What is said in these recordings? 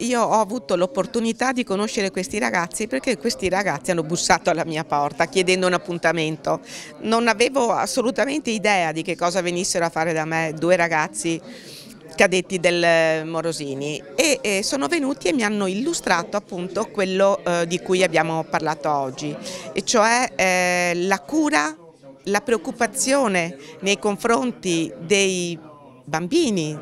Io ho avuto l'opportunità di conoscere questi ragazzi perché questi ragazzi hanno bussato alla mia porta chiedendo un appuntamento. Non avevo assolutamente idea di che cosa venissero a fare da me due ragazzi cadetti del Morosini e, sono venuti e mi hanno illustrato appunto quello eh, di cui abbiamo parlato oggi, e cioè eh, la cura, la preoccupazione nei confronti dei bambini,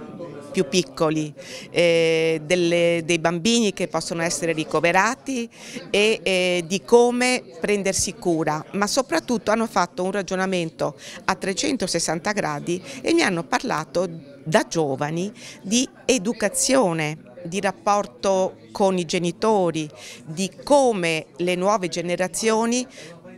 più piccoli, eh, delle, dei bambini che possono essere ricoverati e eh, di come prendersi cura, ma soprattutto hanno fatto un ragionamento a 360 gradi e mi hanno parlato da giovani di educazione di rapporto con i genitori, di come le nuove generazioni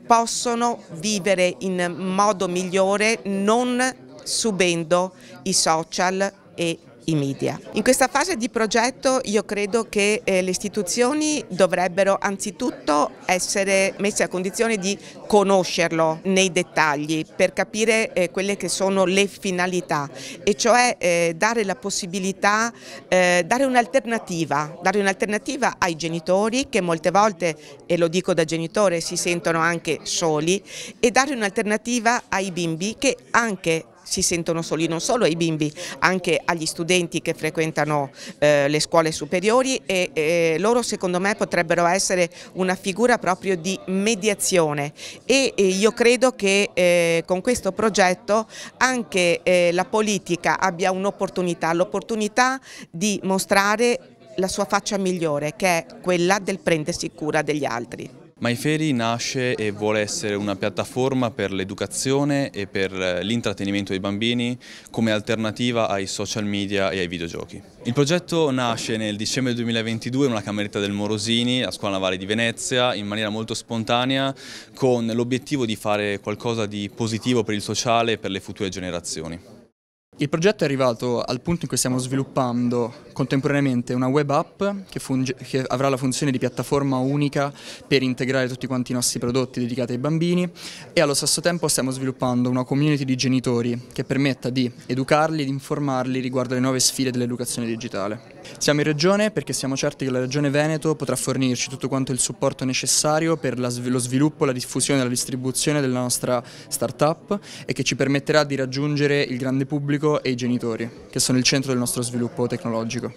possono vivere in modo migliore non subendo i social e i media. In questa fase di progetto io credo che eh, le istituzioni dovrebbero anzitutto essere messe a condizione di conoscerlo nei dettagli per capire eh, quelle che sono le finalità e cioè eh, dare la possibilità, eh, dare un'alternativa, dare un'alternativa ai genitori che molte volte, e lo dico da genitore, si sentono anche soli e dare un'alternativa ai bimbi che anche si sentono soli non solo ai bimbi, anche agli studenti che frequentano eh, le scuole superiori e eh, loro secondo me potrebbero essere una figura proprio di mediazione e, e io credo che eh, con questo progetto anche eh, la politica abbia un'opportunità, l'opportunità di mostrare la sua faccia migliore che è quella del prendersi cura degli altri. MyFeri nasce e vuole essere una piattaforma per l'educazione e per eh, l'intrattenimento dei bambini come alternativa ai social media e ai videogiochi. Il progetto nasce nel dicembre 2022 in una cameretta del Morosini, a Scuola Navale di Venezia, in maniera molto spontanea, con l'obiettivo di fare qualcosa di positivo per il sociale e per le future generazioni. Il progetto è arrivato al punto in cui stiamo sviluppando contemporaneamente una web app che, che, avrà la funzione di piattaforma unica per integrare tutti quanti i nostri prodotti dedicati ai bambini e allo stesso tempo stiamo sviluppando una community di genitori che permetta di educarli ed informarli riguardo alle nuove sfide dell'educazione digitale. Siamo in regione perché siamo certi che la regione Veneto potrà fornirci tutto quanto il supporto necessario per lo sviluppo, la diffusione e la distribuzione della nostra start-up e che ci permetterà di raggiungere il grande pubblico pubblico e i genitori, che sono il centro del nostro sviluppo tecnologico.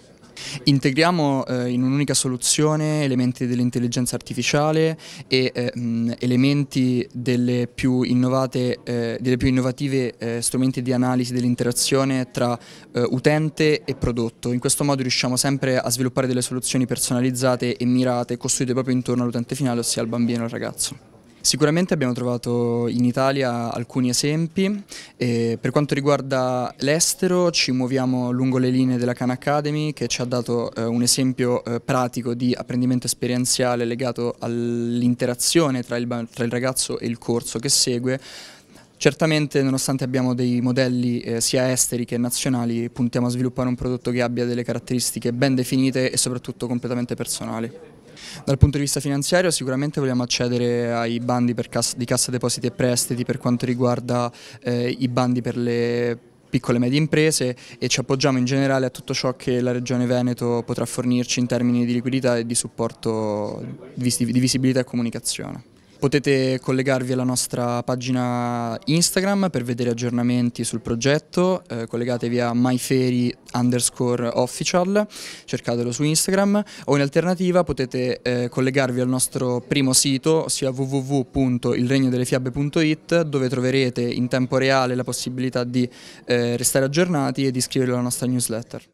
Integriamo eh, in un'unica soluzione elementi dell'intelligenza artificiale e eh, elementi delle più, innovate, eh, delle più innovative eh, strumenti di analisi dell'interazione tra eh, utente e prodotto. In questo modo riusciamo sempre a sviluppare delle soluzioni personalizzate e mirate, costruite proprio intorno all'utente finale, ossia al bambino e al ragazzo. Sicuramente abbiamo trovato in Italia alcuni esempi, e per quanto riguarda l'estero ci muoviamo lungo le linee della Khan Academy che ci ha dato eh, un esempio eh, pratico di apprendimento esperienziale legato all'interazione tra, tra il ragazzo e il corso che segue, Certamente nonostante abbiamo dei modelli eh, sia esteri che nazionali puntiamo a sviluppare un prodotto che abbia delle caratteristiche ben definite e soprattutto completamente personali. Dal punto di vista finanziario sicuramente vogliamo accedere ai bandi cassa, di cassa depositi e prestiti per quanto riguarda eh, i bandi per le piccole e medie imprese e ci appoggiamo in generale a tutto ciò che la Regione Veneto potrà fornirci in termini di liquidità e di supporto di visibilità e comunicazione. Potete collegarvi alla nostra pagina Instagram per vedere aggiornamenti sul progetto, eh, collegatevi a myferi underscore official, cercatelo su Instagram o in alternativa potete eh, collegarvi al nostro primo sito, ossia www.ilregnodelefiabe.it dove troverete in tempo reale la possibilità di eh, restare aggiornati e di iscrivervi alla nostra newsletter.